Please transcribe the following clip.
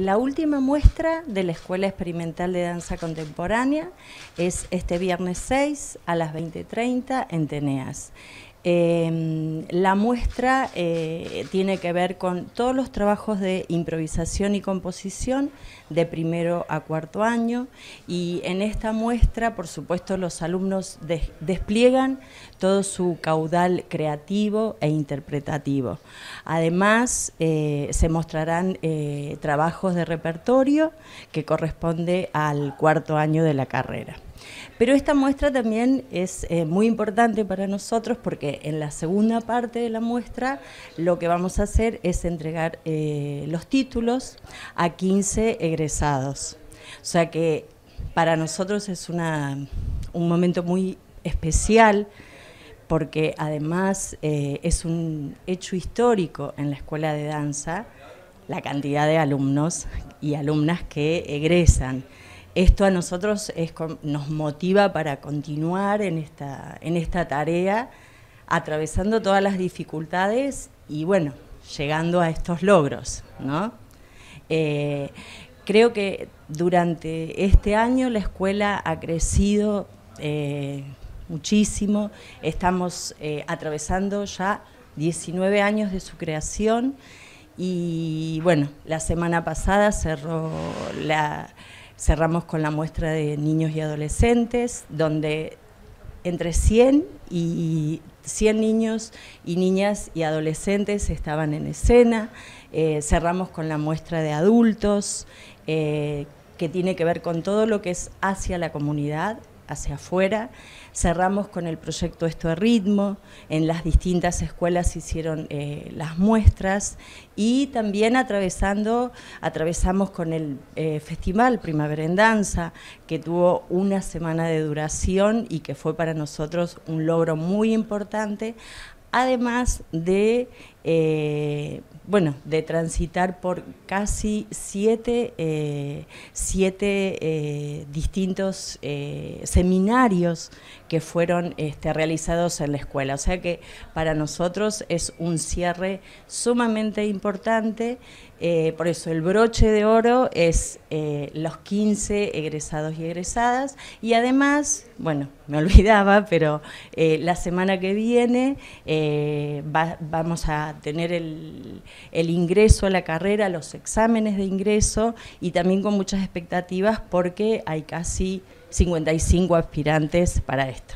La última muestra de la Escuela Experimental de Danza Contemporánea es este viernes 6 a las 20.30 en Teneas. Em, la muestra eh, tiene que ver con todos los trabajos de improvisación y composición de primero a cuarto año y en esta muestra, por supuesto, los alumnos despliegan todo su caudal creativo e interpretativo. Además, eh, se mostrarán eh, trabajos de repertorio que corresponde al cuarto año de la carrera. Pero esta muestra también es eh, muy importante para nosotros porque en la segunda parte de la muestra lo que vamos a hacer es entregar eh, los títulos a 15 egresados. O sea que para nosotros es un momento muy especial porque además eh, es un hecho histórico en la escuela de danza la cantidad de alumnos y alumnas que egresan esto a nosotros nos motiva para continuar en esta, en esta tarea, atravesando todas las dificultades y bueno, llegando a estos logros. ¿no? Eh, creo que durante este año la escuela ha crecido eh, muchísimo, estamos eh, atravesando ya 19 años de su creación y bueno, la semana pasada cerró la Cerramos con la muestra de niños y adolescentes, donde entre 100 y niños y niñas y adolescentes estaban en escena. Eh, cerramos con la muestra de adultos, eh, que tiene que ver con todo lo que es hacia la comunidad, hacia afuera. Cerramos con el proyecto Esto a Ritmo, en las distintas escuelas se hicieron eh, las muestras y también atravesando, atravesamos con el eh, Festival Primavera en Danza, que tuvo una semana de duración y que fue para nosotros un logro muy importante, además de... Eh, bueno, de transitar por casi siete, eh, eh, distintos eh, seminarios que fueron este, realizados en la escuela. O sea que para nosotros es un cierre sumamente importante. por eso el broche de oro es los 15 egresados y egresadas. Y además, bueno, me olvidaba, pero la semana que viene vamos a tener el el ingreso a la carrera, los exámenes de ingreso y también con muchas expectativas porque hay casi 55 aspirantes para esto.